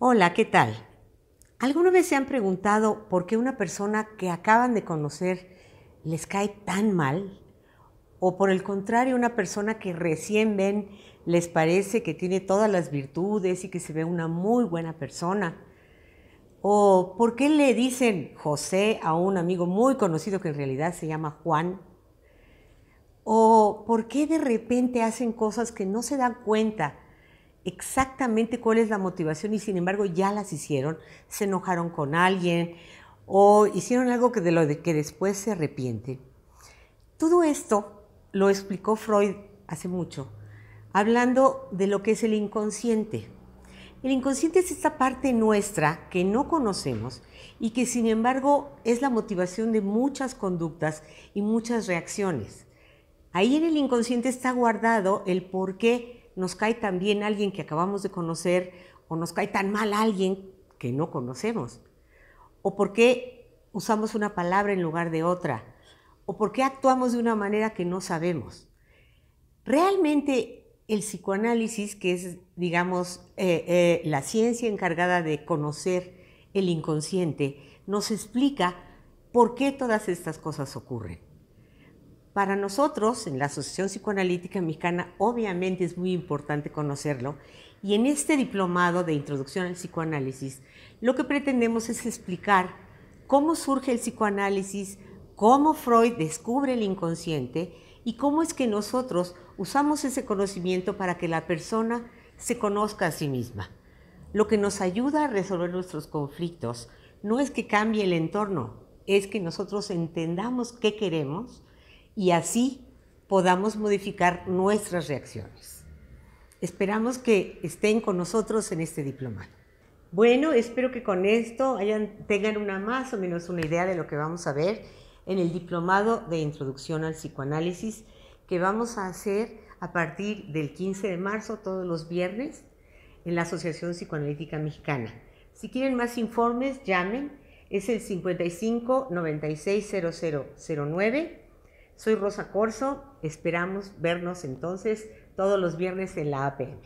Hola, ¿qué tal? ¿Alguna vez se han preguntado por qué una persona que acaban de conocer les cae tan mal? ¿O por el contrario, una persona que recién ven les parece que tiene todas las virtudes y que se ve una muy buena persona? ¿O por qué le dicen José a un amigo muy conocido que en realidad se llama Juan? ¿O por qué de repente hacen cosas que no se dan cuenta? exactamente cuál es la motivación y sin embargo ya las hicieron, se enojaron con alguien o hicieron algo que de lo de que después se arrepiente. Todo esto lo explicó Freud hace mucho, hablando de lo que es el inconsciente. El inconsciente es esta parte nuestra que no conocemos y que sin embargo es la motivación de muchas conductas y muchas reacciones. Ahí en el inconsciente está guardado el por qué nos cae tan bien alguien que acabamos de conocer o nos cae tan mal alguien que no conocemos? ¿O por qué usamos una palabra en lugar de otra? ¿O por qué actuamos de una manera que no sabemos? Realmente el psicoanálisis, que es, digamos, eh, eh, la ciencia encargada de conocer el inconsciente, nos explica por qué todas estas cosas ocurren. Para nosotros, en la Asociación Psicoanalítica Mexicana, obviamente es muy importante conocerlo. Y en este diplomado de Introducción al Psicoanálisis, lo que pretendemos es explicar cómo surge el psicoanálisis, cómo Freud descubre el inconsciente y cómo es que nosotros usamos ese conocimiento para que la persona se conozca a sí misma. Lo que nos ayuda a resolver nuestros conflictos no es que cambie el entorno, es que nosotros entendamos qué queremos y así podamos modificar nuestras reacciones. Esperamos que estén con nosotros en este diplomado. Bueno, espero que con esto hayan, tengan una más o menos una idea de lo que vamos a ver en el diplomado de introducción al psicoanálisis que vamos a hacer a partir del 15 de marzo todos los viernes en la Asociación Psicoanalítica Mexicana. Si quieren más informes, llamen. Es el 55 96 0009 soy Rosa Corso, esperamos vernos entonces todos los viernes en la APM.